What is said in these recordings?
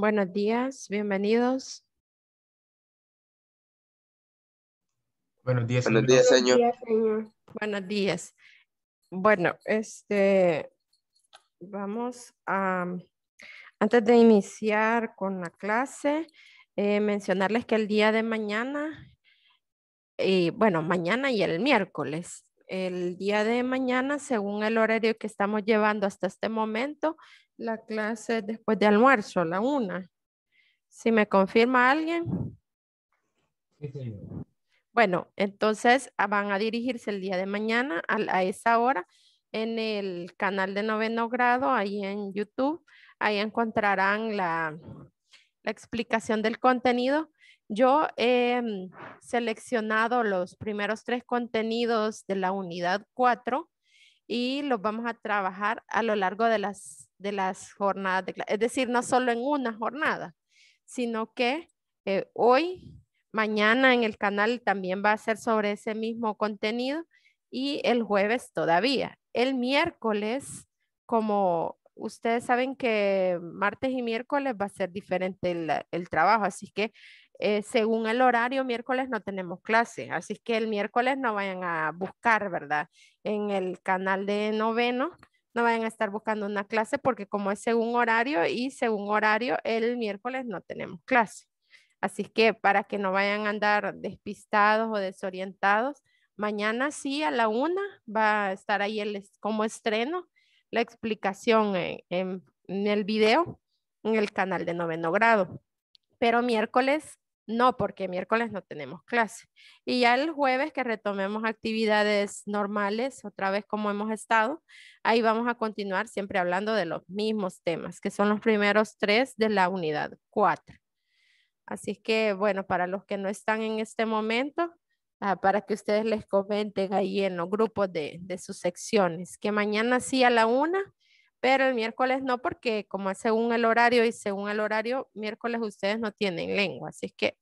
Buenos días, bienvenidos. Buenos días, señor. Buenos días, Bueno, este, vamos a, antes de iniciar con la clase, eh, mencionarles que el día de mañana, y bueno, mañana y el miércoles, el día de mañana, según el horario que estamos llevando hasta este momento, la clase después de almuerzo, la una. Si me confirma alguien. Bueno, entonces ah, van a dirigirse el día de mañana a, esa hora en el canal de noveno grado, ahí en YouTube. Ahí encontrarán la explicación del contenido yo he seleccionado los primeros tres contenidos de la unidad 4 y los vamos a trabajar a lo largo de las, de las jornadas de Es decir, no solo en una jornada, sino que eh, hoy, mañana en el canal también va a ser sobre ese mismo contenido y el jueves todavía. El miércoles, como ustedes saben que martes y miércoles va a ser diferente el, el trabajo, así que eh, según el horario, miércoles no tenemos clase, así que el miércoles no vayan a buscar, ¿verdad? En el canal de noveno, no vayan a estar buscando una clase porque como es según horario y según horario, el miércoles no tenemos clase. Así que para que no vayan a andar despistados o desorientados, mañana sí a la una va a estar ahí el, como estreno la explicación en el video en el canal de noveno grado. Pero miércoles no, porque miércoles no tenemos clase. Y ya el jueves que retomemos actividades normales, otra vez como hemos estado, ahí vamos a continuar siempre hablando de los mismos temas, que son los primeros tres de la unidad cuatro. Así que, bueno, para los que no están en este momento, ah, para que ustedes les comenten ahí en los grupos de, de sus secciones, que mañana sí a la una pero el miércoles no, porque como según el horario y según el horario, miércoles ustedes no tienen lengua, así que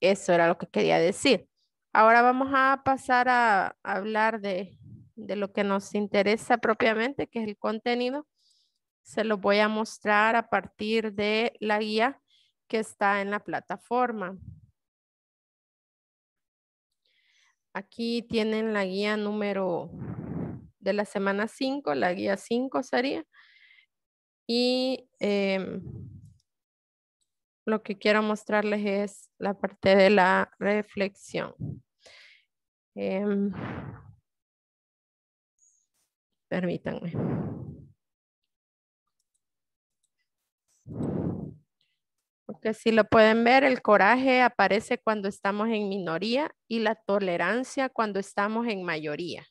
eso era lo que quería decir. Ahora vamos a pasar a hablar de, de lo que nos interesa propiamente, que es el contenido. Se lo voy a mostrar a partir de la guía que está en la plataforma. Aquí tienen la guía número de la semana 5, la guía 5 sería. Y em, lo que quiero mostrarles es la parte de la reflexión. Em, permítanme. Porque si lo pueden ver, el coraje aparece cuando estamos en minoría y la tolerancia cuando estamos en mayoría.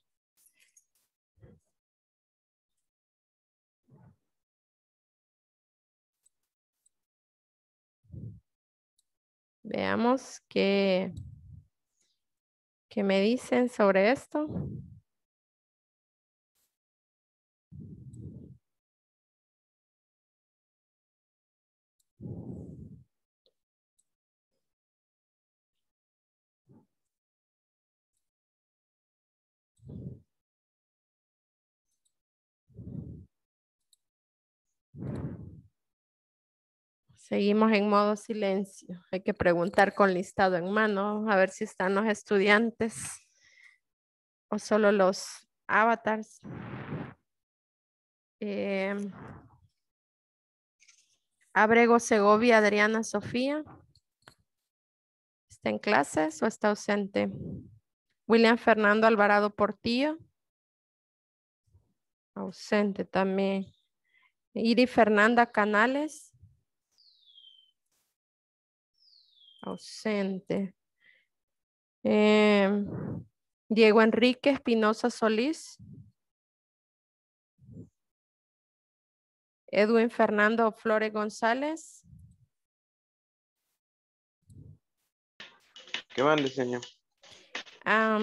Veamos qué, me dicen sobre esto. Seguimos en modo silencio. Hay que preguntar con listado en mano, a ver si están los estudiantes o solo los avatars. Em, Abrego Segovia, Adriana Sofía. ¿Está en clases o está ausente? William Fernando Alvarado Portillo. Ausente también. Iri Fernanda Canales. Ausente. Em, Diego Enrique Espinosa Solís. Edwin Fernando Flores González. ¿Qué van, señor?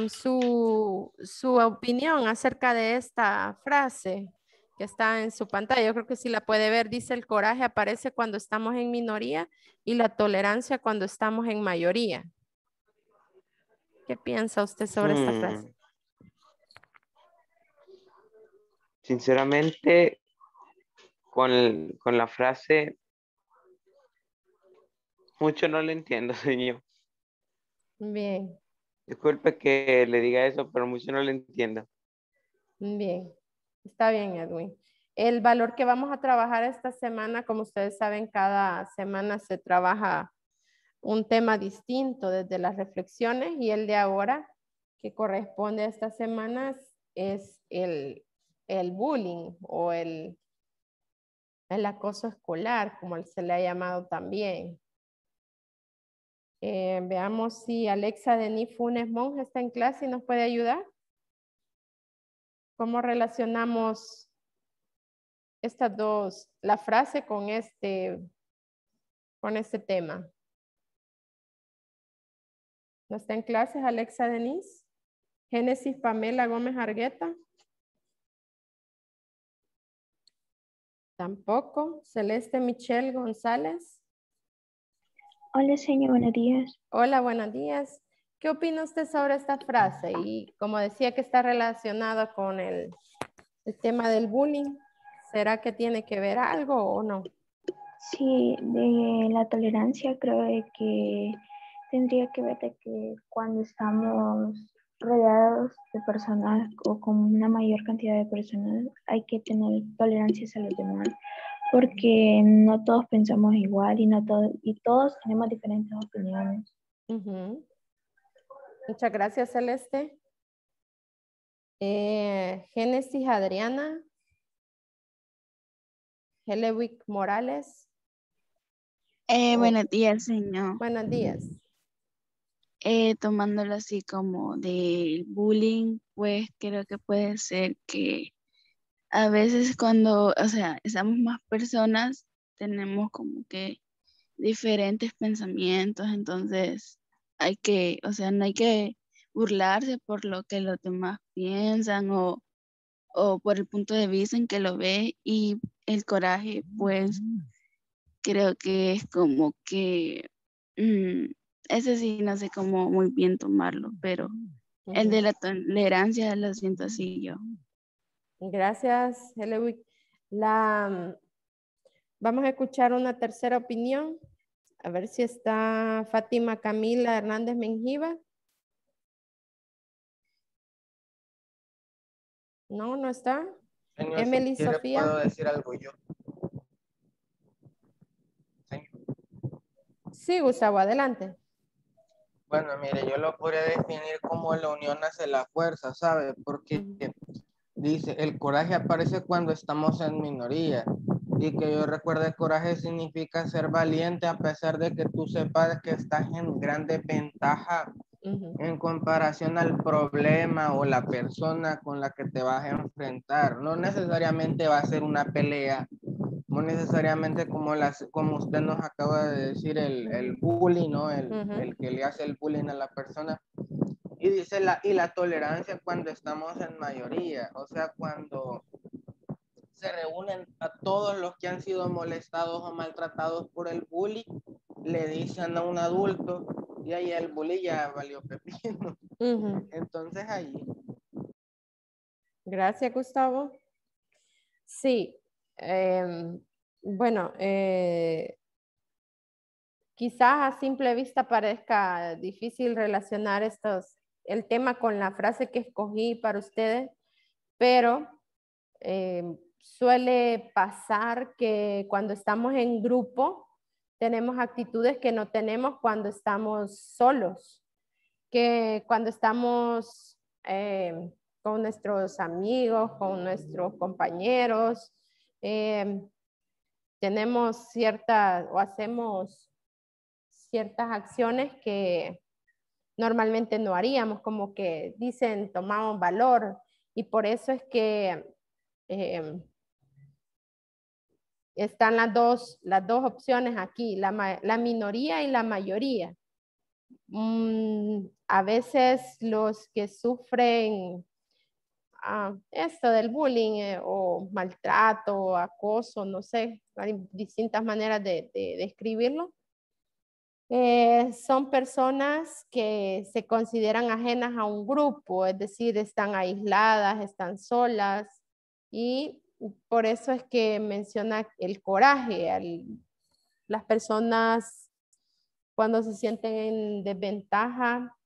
su, su opinión acerca de esta frase que está en su pantalla. Yo creo que sí la puede ver. Dice el coraje aparece cuando estamos en minoría y la tolerancia cuando estamos en mayoría. ¿Qué piensa usted sobre esta hmm. frase? Sinceramente, con, con la frase, mucho no le entiendo, señor. Bien. Disculpe que le diga eso, pero mucho no le entiendo. Bien. Está bien, Edwin. El valor que vamos a trabajar esta semana, como ustedes saben, cada semana se trabaja un tema distinto desde las reflexiones y el de ahora que corresponde a estas semanas es el, el bullying o el, el acoso escolar, como se le ha llamado también. Eh, veamos si Alexa Denis Funes Monge está en clase y nos puede ayudar cómo relacionamos estas dos, la frase con este, con este tema. ¿No está en clases Alexa Denise? Génesis Pamela Gómez Argueta. Tampoco. Celeste Michelle González. Hola, señor, buenos días. Hola, buenos días. ¿Qué opina usted sobre esta frase? Y como decía que está relacionada con el, tema del bullying, ¿será que tiene que ver algo o no? Sí, de la tolerancia creo que tendría que ver que cuando estamos rodeados de personas o con una mayor cantidad de personas hay que tener tolerancia a los demás porque no todos pensamos igual y no todos y todos tenemos diferentes opiniones. Muchas gracias, Celeste. Eh, Génesis Adriana. Helewick Morales. Eh, oh. buenos días, señor. Buenos días. Eh, tomándolo así como del bullying, pues creo que puede ser que a veces cuando, o sea, estamos más personas, tenemos como que diferentes pensamientos, entonces hay que, o sea, no hay que burlarse por lo que los demás piensan o, por el punto de vista en que lo ve y el coraje, pues mm. creo que es como que, mm, ese sí no sé cómo muy bien tomarlo, pero el de la tolerancia lo siento así yo. Gracias, Helewick. La, mm, vamos a escuchar una tercera opinión a ver si está Fátima Camila Hernández Menjiva. No, no está. Emily si Sofía. decir algo yo? Sí, Gustavo, adelante. Bueno, mire, yo lo podría definir como la unión hace la fuerza, ¿sabe? Porque dice, el coraje aparece cuando estamos en minoría y que yo recuerde, coraje significa ser valiente a pesar de que tú sepas que estás en grande ventaja en comparación al problema o la persona con la que te vas a enfrentar. No necesariamente va a ser una pelea, no necesariamente como, las, como usted nos acaba de decir, el, el bullying, ¿no? El, el que le hace el bullying a la persona. Y dice la, y la tolerancia cuando estamos en mayoría, o sea, cuando se reúnen a todos los que han sido molestados o maltratados por el bully, le dicen a un adulto y ahí el bully ya valió pepino. Entonces ahí. Gracias, Gustavo. Sí, em, bueno, eh, quizás a simple vista parezca difícil relacionar estos, el tema con la frase que escogí para ustedes, pero em, suele pasar que cuando estamos en grupo tenemos actitudes que no tenemos cuando estamos solos, que cuando estamos eh, con nuestros amigos, con nuestros compañeros, eh, tenemos ciertas o hacemos ciertas acciones que normalmente no haríamos, como que dicen tomamos valor y por eso es que eh, están las dos, las dos opciones aquí, la, minoría y la mayoría. Mm, a veces los que sufren ah, esto del bullying eh, o maltrato, o acoso, no sé, hay distintas maneras de, describirlo. Eh, son personas que se consideran ajenas a un grupo, es decir, están aisladas, están solas y por eso es que menciona el coraje. las personas cuando se sienten en desventaja,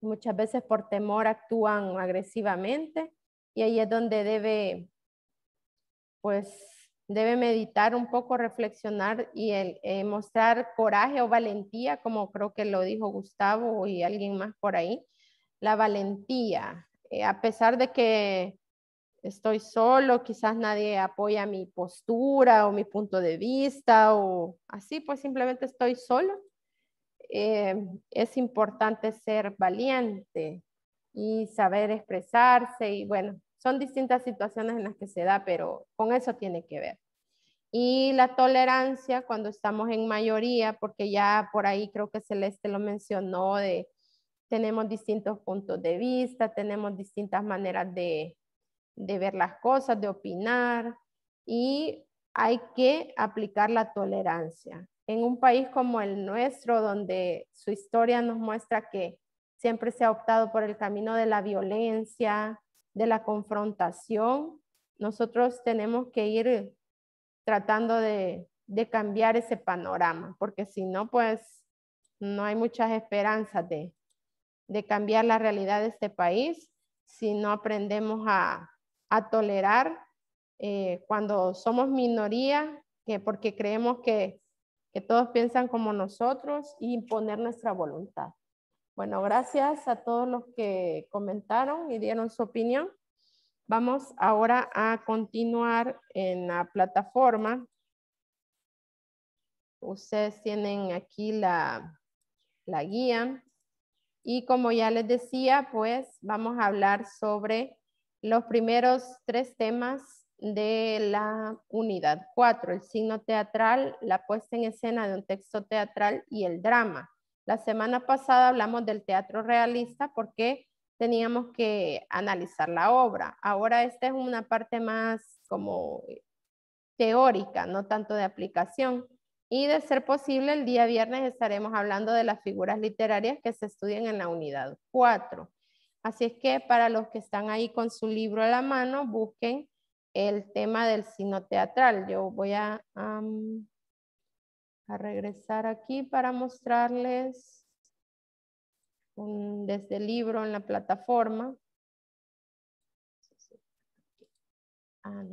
muchas veces por temor actúan agresivamente y ahí es donde debe, pues, debe meditar un poco, reflexionar y el, eh, mostrar coraje o valentía, como creo que lo dijo Gustavo y alguien más por ahí, la valentía, eh, a pesar de que estoy solo, quizás nadie apoya mi postura o mi punto de vista o así, pues simplemente estoy solo. Eh, es importante ser valiente y saber expresarse y bueno, son distintas situaciones en las que se da, pero con eso tiene que ver. Y la tolerancia cuando estamos en mayoría, porque ya por ahí creo que Celeste lo mencionó de tenemos distintos puntos de vista, tenemos distintas maneras de, de ver las cosas, de opinar y hay que aplicar la tolerancia. En un país como el nuestro, donde su historia nos muestra que siempre se ha optado por el camino de la violencia, de la confrontación, nosotros tenemos que ir tratando de, cambiar ese panorama, porque si no, pues no hay muchas esperanzas de cambiar la realidad de este país si no aprendemos a, a tolerar eh, cuando somos minoría, que porque creemos que, que todos piensan como nosotros y imponer nuestra voluntad. Bueno, gracias a todos los que comentaron y dieron su opinión. Vamos ahora a continuar en la plataforma. Ustedes tienen aquí la, la guía. Y como ya les decía, pues vamos a hablar sobre los primeros tres temas de la unidad 4, el signo teatral, la puesta en escena de un texto teatral y el drama. La semana pasada hablamos del teatro realista porque teníamos que analizar la obra. Ahora esta es una parte más como teórica, no tanto de aplicación. Y de ser posible, el día viernes estaremos hablando de las figuras literarias que se estudian en la unidad 4. Así es que para los que están ahí con su libro a la mano, busquen el tema del sino teatral. Yo voy a, a regresar aquí para mostrarles desde el libro en la plataforma. Ah,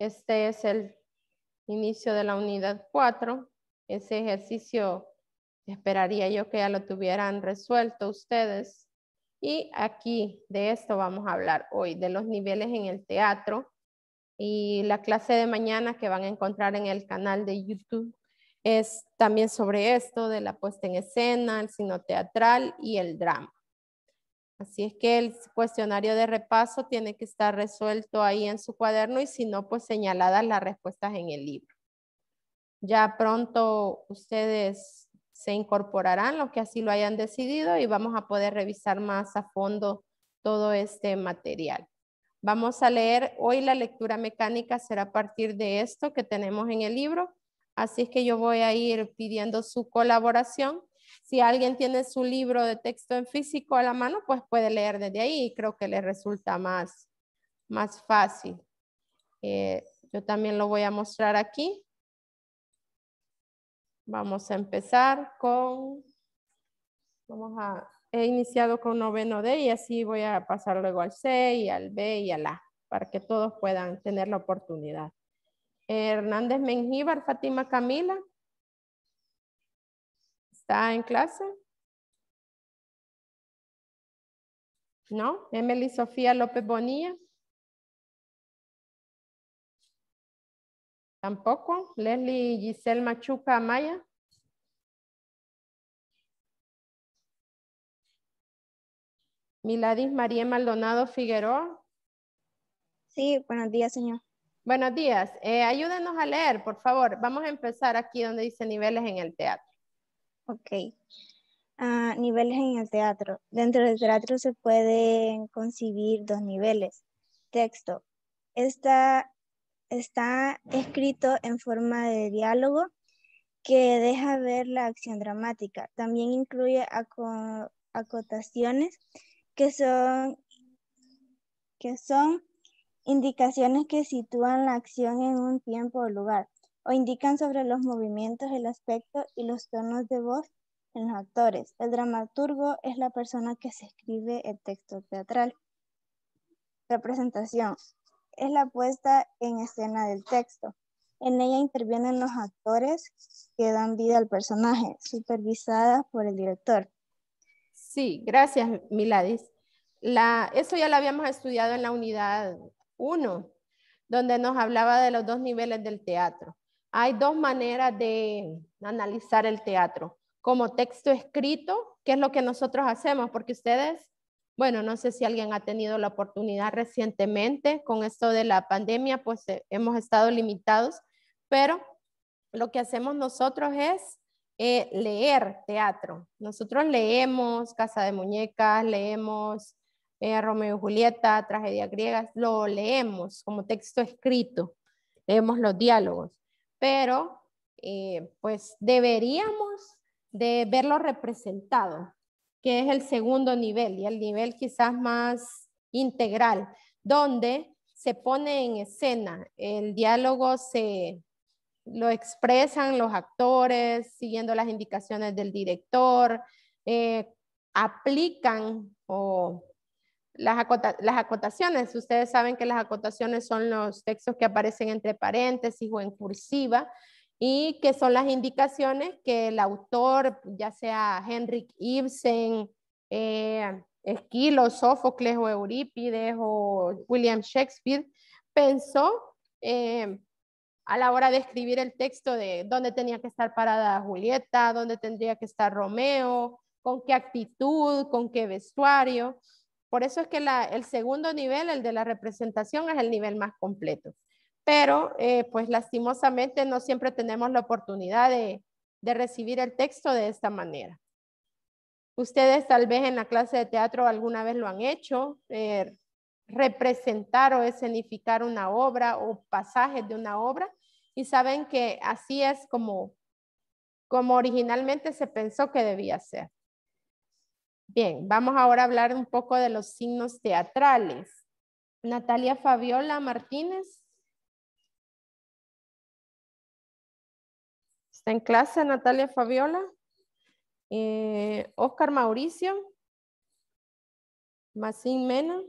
Este es el inicio de la unidad 4. Ese ejercicio esperaría yo que ya lo tuvieran resuelto ustedes. Y aquí de esto vamos a hablar hoy, de los niveles en el teatro. Y la clase de mañana que van a encontrar en el canal de YouTube es también sobre esto, de la puesta en escena, el sino teatral y el drama. Así es que el cuestionario de repaso tiene que estar resuelto ahí en su cuaderno y si no, pues señaladas las respuestas en el libro. Ya pronto ustedes se incorporarán los que así lo hayan decidido y vamos a poder revisar más a fondo todo este material. Vamos a leer hoy la lectura mecánica, será a partir de esto que tenemos en el libro. Así es que yo voy a ir pidiendo su colaboración si alguien tiene su libro de texto en físico a la mano, pues puede leer desde ahí y creo que le resulta más, fácil. Eh, yo también lo voy a mostrar aquí. Vamos a empezar con, he iniciado con noveno D y así voy a pasar luego al C y al B y al A para que todos puedan tener la oportunidad. Hernández Mengíbar, Fátima Camila. ¿Está en clase? ¿No? Emily Sofía López Bonilla. Tampoco. Leslie Giselle Machuca Amaya. Miladis María Maldonado Figueroa. Sí, buenos días, señor. Buenos días. Eh, ayúdenos a leer, por favor. Vamos a empezar aquí donde dice niveles en el teatro. Ok. niveles en el teatro. Dentro del teatro se pueden concebir dos niveles. Texto. Está, escrito en forma de diálogo que deja ver la acción dramática. También incluye acotaciones que son, que son indicaciones que sitúan la acción en un tiempo o lugar o indican sobre los movimientos, el aspecto y los tonos de voz en los actores. El dramaturgo es la persona que se escribe el texto teatral. Representación es la puesta en escena del texto. En ella intervienen los actores que dan vida al personaje, supervisada por el director. Sí, gracias, Miladis. eso ya lo habíamos estudiado en la unidad 1, donde nos hablaba de los dos niveles del teatro. Hay dos maneras de analizar el teatro. Como texto escrito, que es lo que nosotros hacemos, porque ustedes, bueno, no sé si alguien ha tenido la oportunidad recientemente con esto de la pandemia, pues eh, hemos estado limitados, pero lo que hacemos nosotros es eh, leer teatro. Nosotros leemos Casa de Muñecas, leemos eh, Romeo y Julieta, Tragedia Griega, lo leemos como texto escrito, leemos los diálogos pero eh, pues deberíamos de verlo representado, que es el segundo nivel y el nivel quizás más integral, donde se pone en escena, el diálogo se lo expresan los actores siguiendo las indicaciones del director, eh, aplican o las, acotaciones, ustedes saben que las acotaciones son los textos que aparecen entre paréntesis o en cursiva y que son las indicaciones que el autor, ya sea Henrik Ibsen, eh, Esquilo, Sófocles o Eurípides o William Shakespeare, pensó eh, a la hora de escribir el texto de dónde tenía que estar parada Julieta, dónde tendría que estar Romeo, con qué actitud, con qué vestuario. Por eso es que el segundo nivel, el de la representación, es el nivel más completo. Pero, eh, pues lastimosamente, no siempre tenemos la oportunidad de, recibir el texto de esta manera. Ustedes tal vez en la clase de teatro alguna vez lo han hecho, eh, representar o escenificar una obra o pasajes de una obra y saben que así es como originalmente se pensó que debía ser. Bien, vamos ahora a hablar un poco de los signos teatrales. Natalia Fabiola Martínez. ¿Está en clase Natalia Fabiola? Oscar eh, Mauricio. Masín Mena.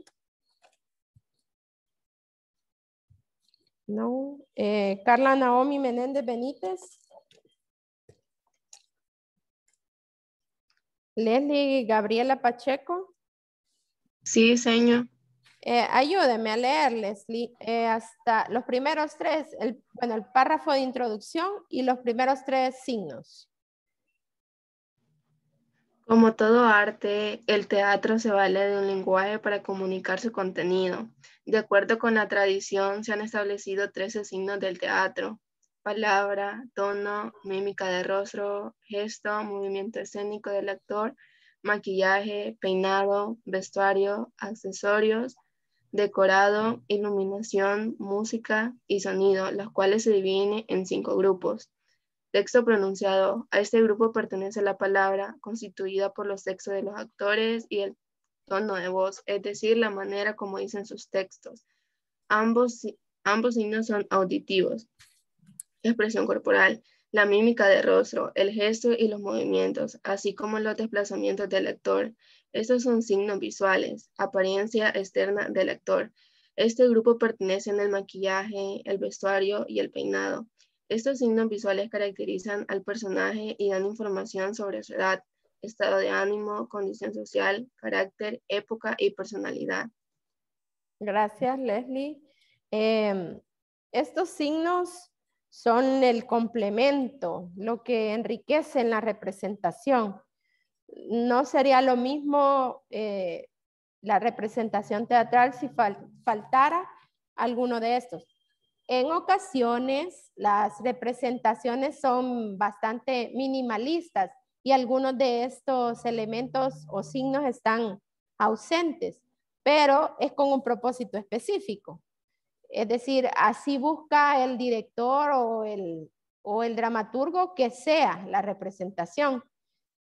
No. Eh, Carla Naomi Menéndez Benítez. Leslie Gabriela Pacheco. Sí, señor. Eh, ayúdeme a leer, Leslie, eh, hasta los primeros tres, bueno, el párrafo de introducción y los primeros tres signos. Como todo arte, el teatro se vale de un lenguaje para comunicar su contenido. De acuerdo con la tradición, se han establecido 13 signos del teatro, palabra, tono, mímica de rostro, gesto, movimiento escénico del actor, maquillaje, peinado, vestuario, accesorios, decorado, iluminación, música y sonido, los cuales se dividen en cinco grupos. Texto pronunciado. A este grupo pertenece la palabra, constituida por los textos de los actores y el tono de voz, es decir, la manera como dicen sus textos. Ambos, ambos signos son auditivos expresión corporal, la mímica de rostro, el gesto y los movimientos, así como los desplazamientos del actor. Estos son signos visuales, apariencia externa del actor. Este grupo pertenece en el maquillaje, el vestuario y el peinado. Estos signos visuales caracterizan al personaje y dan información sobre su edad, estado de ánimo, condición social, carácter, época y personalidad. Gracias, Leslie. Em, estos signos son el complemento, lo que enriquece en la representación. No sería lo mismo eh, la representación teatral si faltara alguno de estos. En ocasiones las representaciones son bastante minimalistas y algunos de estos elementos o signos están ausentes, pero es con un propósito específico. Es decir, así busca el director o el, dramaturgo que sea la representación.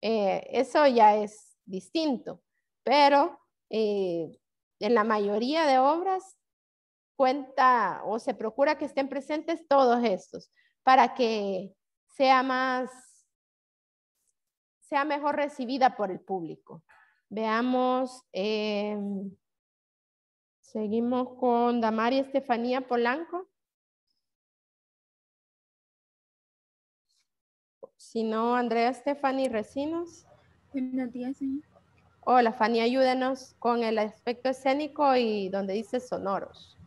Eh, eso ya es distinto, pero eh, en la mayoría de obras cuenta o se procura que estén presentes todos estos para que sea más, sea mejor recibida por el público. Veamos. Em, Seguimos con Damari Estefanía Polanco. Si no, Andrea Estefani Recinos. Buenos días, señor. Hola, Fanny, ayúdenos con el aspecto escénico y donde dice sonoros.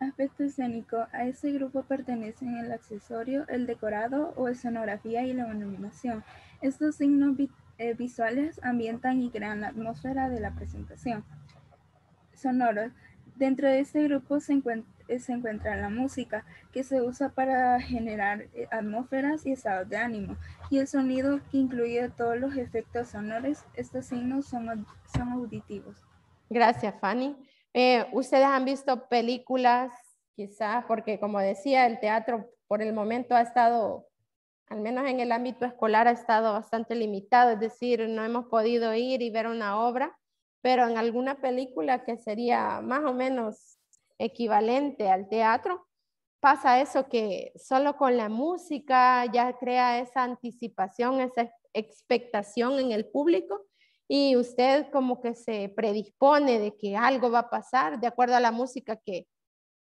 Aspecto escénico. A ese grupo pertenecen el accesorio, el decorado o escenografía y la iluminación. Estos signos eh, visuales ambientan y crean la atmósfera de la presentación sonoros. Dentro de este grupo eh, se encuentra la música, que se usa para generar eh, atmósferas y estados de ánimo, y el sonido que incluye todos los efectos sonoros. Estos signos son, son auditivos. Gracias, Fanny. Eh, Ustedes han visto películas, quizás, porque como decía, el teatro por el momento ha estado, al menos en el ámbito escolar, ha estado bastante limitado, es decir, no hemos podido ir y ver una obra pero en alguna película que sería más o menos equivalente al teatro, pasa eso que solo con la música ya crea esa anticipación, esa expectación en el público y usted como que se predispone de que algo va a pasar de acuerdo a la música que,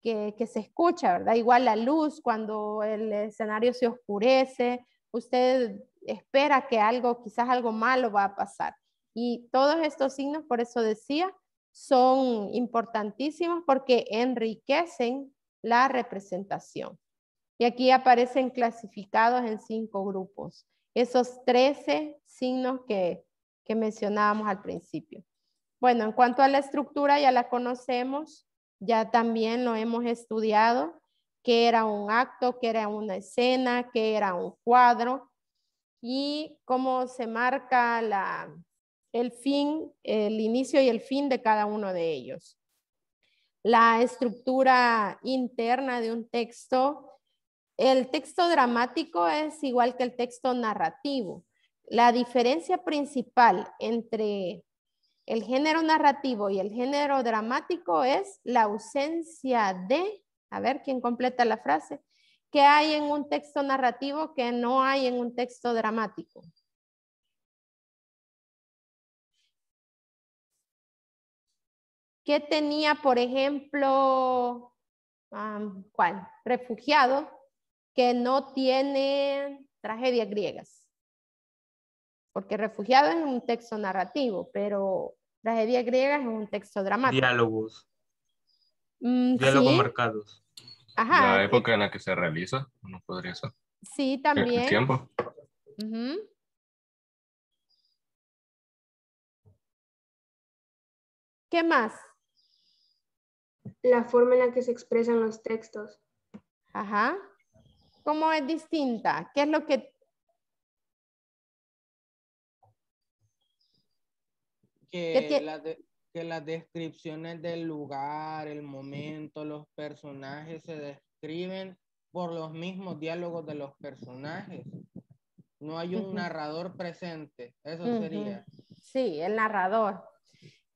se escucha, ¿verdad? Igual la luz, cuando el escenario se oscurece, usted espera que algo, quizás algo malo va a pasar. Y todos estos signos, por eso decía, son importantísimos porque enriquecen la representación. Y aquí aparecen clasificados en cinco grupos, esos 13 signos que, mencionábamos al principio. Bueno, en cuanto a la estructura, ya la conocemos, ya también lo hemos estudiado, que era un acto, que era una escena, que era un cuadro y cómo se marca la, el fin, el inicio y el fin de cada uno de ellos. La estructura interna de un texto. El texto dramático es igual que el texto narrativo. La diferencia principal entre el género narrativo y el género dramático es la ausencia de, a ver quién completa la frase, que hay en un texto narrativo que no hay en un texto dramático. que tenía, por ejemplo, ¿cuál? Refugiado que no tiene tragedias griegas. Porque refugiado es un texto narrativo, pero tragedia griega es un texto dramático. Diálogos. Mm, Diálogos marcados. Ajá. La eh, época en la que se realiza, uno podría ser. Sí, también. ¿Qué más? la forma en la que se expresan los textos. Ajá. ¿Cómo es distinta? ¿Qué es lo que... Que, que... las descripciones del lugar, el momento, los personajes se describen por los mismos diálogos de los personajes. No hay un narrador presente, eso sería. Sí, el narrador.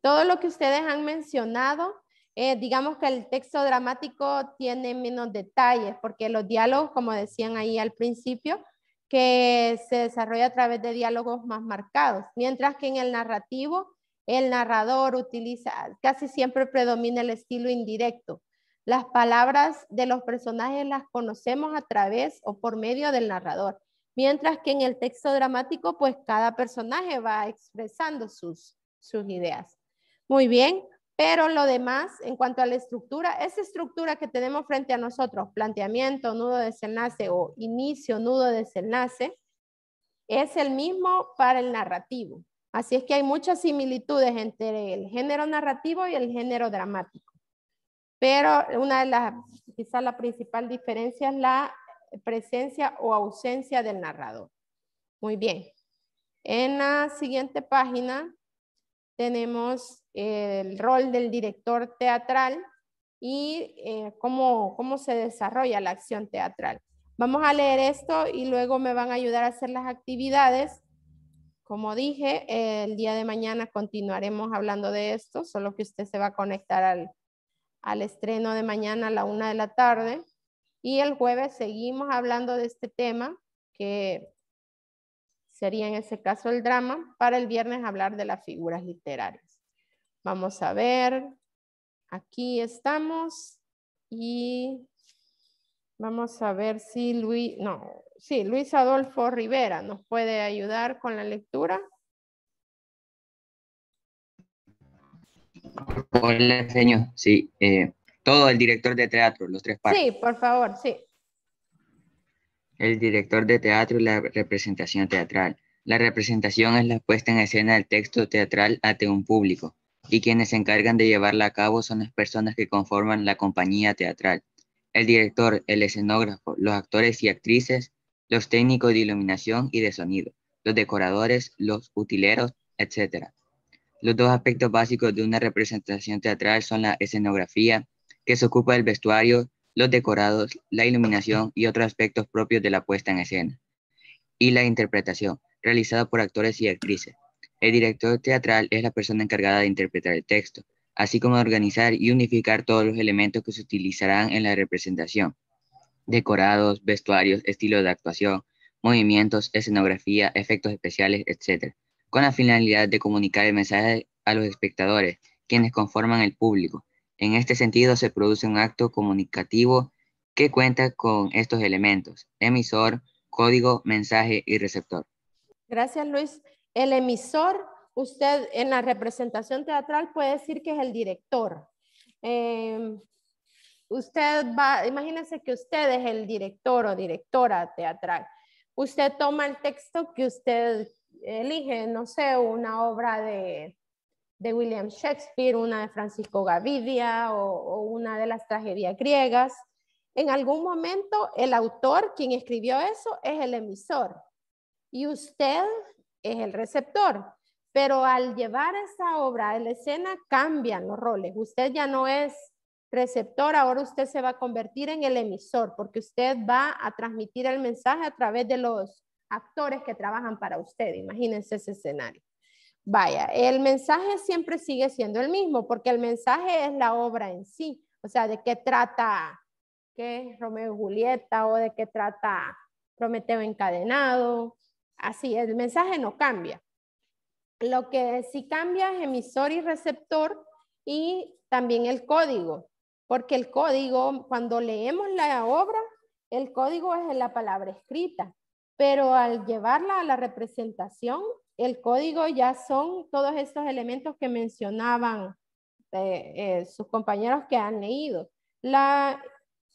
Todo lo que ustedes han mencionado eh, digamos que el texto dramático tiene menos detalles, porque los diálogos, como decían ahí al principio, que se desarrolla a través de diálogos más marcados, mientras que en el narrativo, el narrador utiliza, casi siempre predomina el estilo indirecto. Las palabras de los personajes las conocemos a través o por medio del narrador, mientras que en el texto dramático, pues cada personaje va expresando sus, sus ideas. Muy bien, pero lo demás, en cuanto a la estructura, esa estructura que tenemos frente a nosotros, planteamiento, nudo, de desenlace o inicio, nudo, de desenlace, es el mismo para el narrativo. Así es que hay muchas similitudes entre el género narrativo y el género dramático. Pero una de las, quizás la principal diferencia es la presencia o ausencia del narrador. Muy bien. En la siguiente página tenemos eh, el rol del director teatral y eh, cómo, se desarrolla la acción teatral. Vamos a leer esto y luego me van a ayudar a hacer las actividades. Como dije, el día de mañana continuaremos hablando de esto, solo que usted se va a conectar al, al estreno de mañana a la una de la tarde. Y el jueves seguimos hablando de este tema que sería en ese caso el drama, para el viernes hablar de las figuras literarias. Vamos a ver, aquí estamos y vamos a ver si Luis, no, sí, Luis Adolfo Rivera nos puede ayudar con la lectura. Hola, señor. Sí, eh, todo el director de teatro, los tres Sí, por favor, sí el director de teatro y la representación teatral. La representación es la puesta en escena del texto teatral ante un público, y quienes se encargan de llevarla a cabo son las personas que conforman la compañía teatral. El director, el escenógrafo, los actores y actrices, los técnicos de iluminación y de sonido, los decoradores, los utileros, etc. Los dos aspectos básicos de una representación teatral son la escenografía, que se ocupa del vestuario los decorados, la iluminación y otros aspectos propios de la puesta en escena, y la interpretación, realizada por actores y actrices. El director teatral es la persona encargada de interpretar el texto, así como de organizar y unificar todos los elementos que se utilizarán en la representación. Decorados, vestuarios, estilos de actuación, movimientos, escenografía, efectos especiales, etc. Con la finalidad de comunicar el mensaje a los espectadores, quienes conforman el público, en este sentido, se produce un acto comunicativo que cuenta con estos elementos, emisor, código, mensaje y receptor. Gracias, Luis. El emisor, usted en la representación teatral puede decir que es el director. Em, usted va, imagínense que usted es el director o directora teatral. Usted toma el texto que usted elige, no sé, una obra de de William Shakespeare, una de Francisco Gavidia o, una de las tragedias griegas. En algún momento el autor, quien escribió eso, es el emisor y usted es el receptor. Pero al llevar esa obra a la escena cambian los roles. Usted ya no es receptor, ahora usted se va a convertir en el emisor porque usted va a transmitir el mensaje a través de los actores que trabajan para usted. Imagínense ese escenario. Vaya, el mensaje siempre sigue siendo el mismo, porque el mensaje es la obra en sí. O sea, de qué trata ¿qué? Romeo y Julieta o de qué trata Prometeo encadenado. Así, el mensaje no cambia. Lo que sí cambia es emisor y receptor y también el código, porque el código, cuando leemos la obra, el código es la palabra escrita, pero al llevarla a la representación, el código ya son todos estos elementos que mencionaban eh, eh, sus compañeros que han leído. La,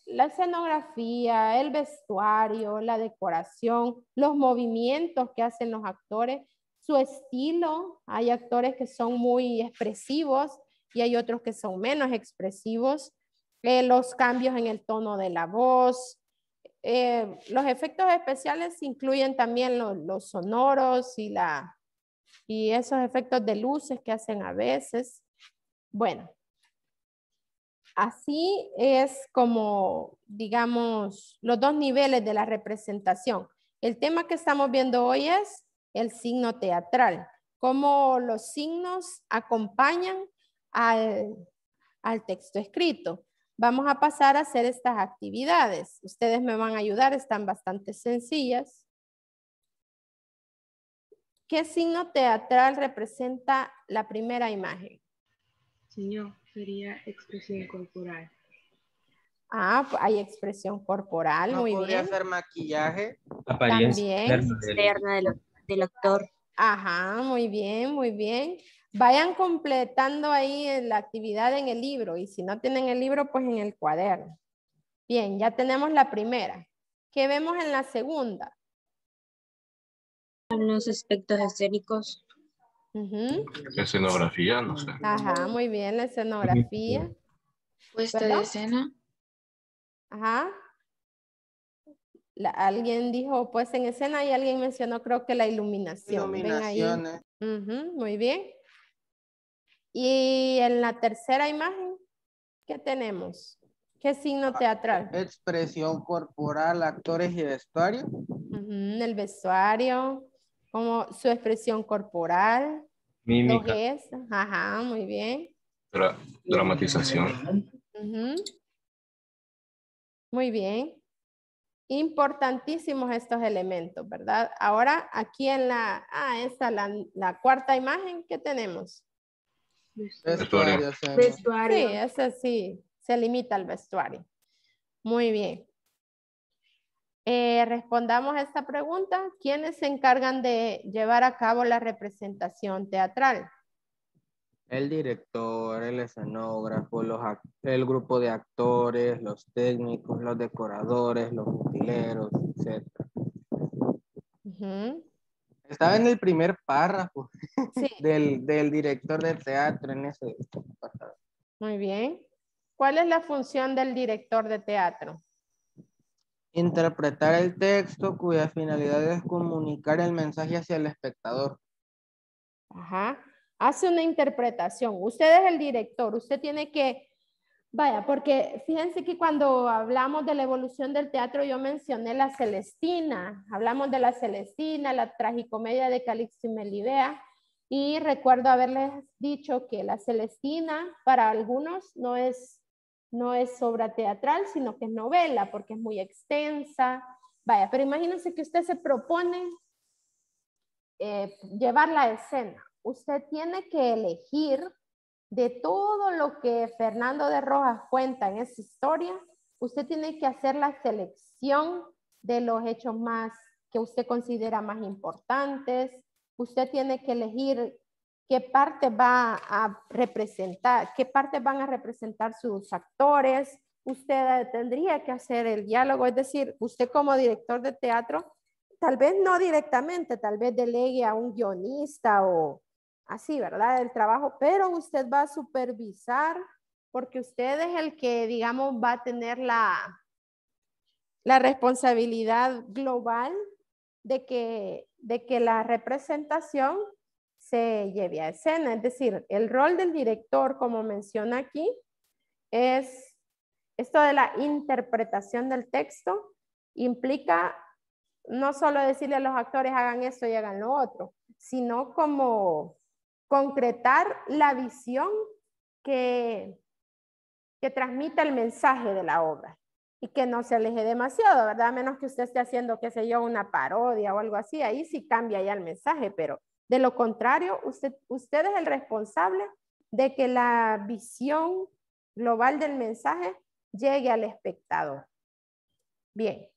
escenografía, el vestuario, la decoración, los movimientos que hacen los actores, su estilo. Hay actores que son muy expresivos y hay otros que son menos expresivos. Eh, los cambios en el tono de la voz, eh, los efectos especiales incluyen también los sonoros y, esos efectos de luces que hacen a veces. Bueno, así es como, digamos, los dos niveles de la representación. El tema que estamos viendo hoy es el signo teatral, cómo los signos acompañan al texto escrito. Vamos a pasar a hacer estas actividades. Ustedes me van a ayudar, están bastante sencillas. ¿Qué signo teatral representa la primera imagen? Señor, sería expresión corporal. Ah, pues, hay expresión corporal, muy bien. podría ser maquillaje. Apariencia También. externa del, del actor. Ajá, muy bien, muy bien. Vayan completando ahí la actividad en el libro y si no tienen el libro, pues en el cuaderno. Bien, ya tenemos la primera. ¿Qué vemos en la segunda? Los aspectos escénicos. escenografía, no sé. Ajá, muy bien, la escenografía. Puesta de escena. Ajá. alguien dijo pues en escena y alguien mencionó creo que la iluminación. Iluminación, muy bien. Y en la tercera imagen, ¿qué tenemos? ¿Qué signo ah, teatral? Expresión corporal, actores y vestuario. el vestuario, como su expresión corporal. Mímica. ajá, muy bien. dramatización. Muy bien. Importantísimos estos elementos, ¿verdad? Ahora aquí en la, ah, la, la cuarta imagen, ¿qué tenemos? Vestuario. Sí, ese sí, se limita al vestuario. Muy bien. Eh, respondamos a esta pregunta. ¿Quiénes se encargan de llevar a cabo la representación teatral? El director, el escenógrafo, los el grupo de actores, los técnicos, los decoradores, los utileros, etc. Estaba en el primer párrafo del, del, director de teatro en ese Muy bien. ¿Cuál es la función del director de teatro? Interpretar el texto cuya finalidad es comunicar el mensaje hacia el espectador. Ajá. Hace una interpretación. Usted es el director. Usted tiene que Vaya, porque fíjense que cuando hablamos de la evolución del teatro, yo mencioné la Celestina, hablamos de la Celestina, la tragicomedia de Calixto y Melibea, y recuerdo haberles dicho que la Celestina para algunos no es, no es obra teatral, sino que es novela, porque es muy extensa. Vaya, pero imagínense que usted se propone eh, llevar la escena. Usted tiene que elegir de todo lo que Fernando de Rojas cuenta en esa historia, usted tiene que hacer la selección de los hechos más que usted considera más importantes. Usted tiene que elegir qué parte va a representar, qué parte van a representar sus actores. Usted tendría que hacer el diálogo, es decir, usted como director de teatro, tal vez no directamente, tal vez delegue a un guionista o, así, ¿verdad? El trabajo, pero usted va a supervisar porque usted es el que, digamos, va a tener la, la responsabilidad global de que, de que la representación se lleve a escena. Es decir, el rol del director, como menciona aquí, es esto de la interpretación del texto, implica no solo decirle a los actores hagan esto y hagan lo otro, sino como concretar la visión que, que transmita el mensaje de la obra y que no se aleje demasiado, ¿verdad? A menos que usted esté haciendo, qué sé yo, una parodia o algo así, ahí sí cambia ya el mensaje, pero de lo contrario, usted, usted es el responsable de que la visión global del mensaje llegue al espectador. Bien.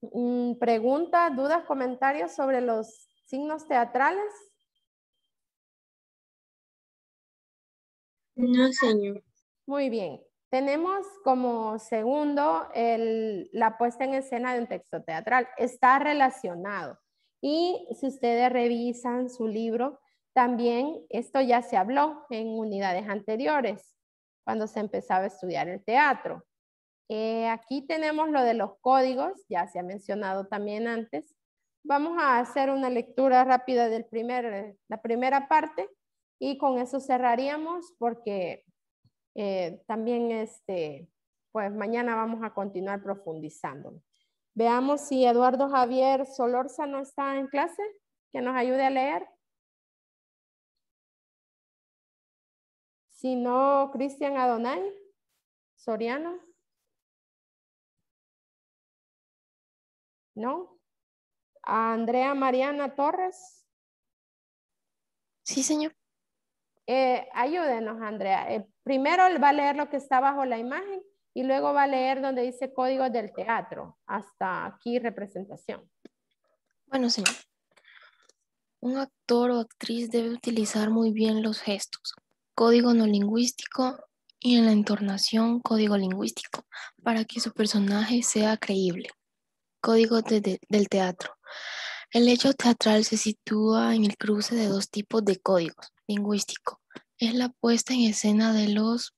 Mm, Preguntas, dudas, comentarios sobre los signos teatrales. No, señor. Muy bien. Tenemos como segundo la puesta en escena de un texto teatral. Está relacionado. Y si ustedes revisan su libro, también esto ya se habló en unidades anteriores, cuando se empezaba a estudiar el teatro. Eh, aquí tenemos lo de los códigos, ya se ha mencionado también antes. Vamos a hacer una lectura rápida de primer, la primera parte y con eso cerraríamos porque eh, también este, pues mañana vamos a continuar profundizando. Veamos si Eduardo Javier Solorza no está en clase, que nos ayude a leer. Si no, Cristian Adonai Soriano. ¿No? Andrea Mariana Torres. Sí, señor. Eh, ayúdenos, Andrea. Eh, primero va a leer lo que está bajo la imagen y luego va a leer donde dice código del teatro, hasta aquí representación. Bueno, señor. Un actor o actriz debe utilizar muy bien los gestos, código no lingüístico y en la entornación código lingüístico para que su personaje sea creíble. Código del teatro. El hecho teatral se sitúa en el cruce de dos tipos de códigos Lingüístico Es la puesta en escena de los,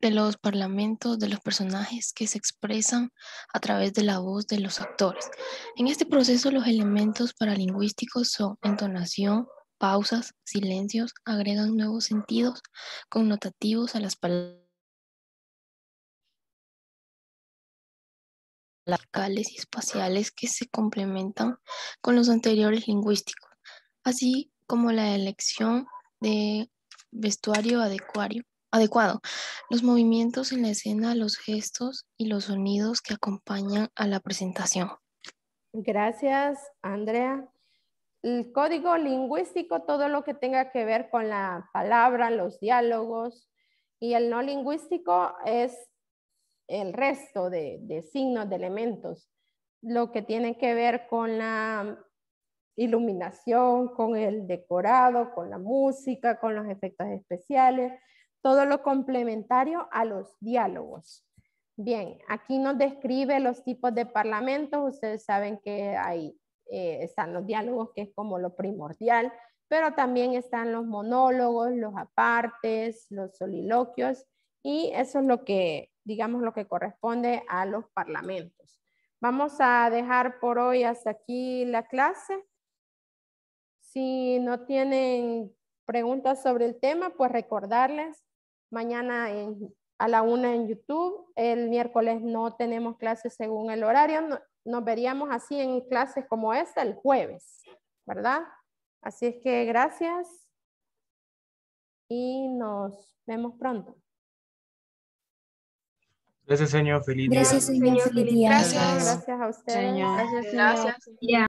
de los parlamentos, de los personajes que se expresan a través de la voz de los actores. En este proceso los elementos paralingüísticos son entonación, pausas, silencios, agregan nuevos sentidos connotativos a las palabras locales y espaciales que se complementan con los anteriores lingüísticos, así como la elección de vestuario adecuado, los movimientos en la escena, los gestos y los sonidos que acompañan a la presentación. Gracias, Andrea. El código lingüístico, todo lo que tenga que ver con la palabra, los diálogos, y el no lingüístico es el resto de, de signos, de elementos, lo que tiene que ver con la iluminación, con el decorado, con la música, con los efectos especiales, todo lo complementario a los diálogos. Bien, aquí nos describe los tipos de parlamentos. Ustedes saben que ahí eh, están los diálogos, que es como lo primordial, pero también están los monólogos, los apartes, los soliloquios, y eso es lo que digamos, lo que corresponde a los parlamentos. Vamos a dejar por hoy hasta aquí la clase. Si no tienen preguntas sobre el tema, pues recordarles, mañana a la una en YouTube, el miércoles no tenemos clases según el horario, nos veríamos así en clases como esta el jueves, ¿verdad? Así es que gracias y nos vemos pronto. Gracias, Señor. Feliz Gracias, Señor. Feliz Gracias. Gracias a usted. Señor. Gracias, Señor. Gracias.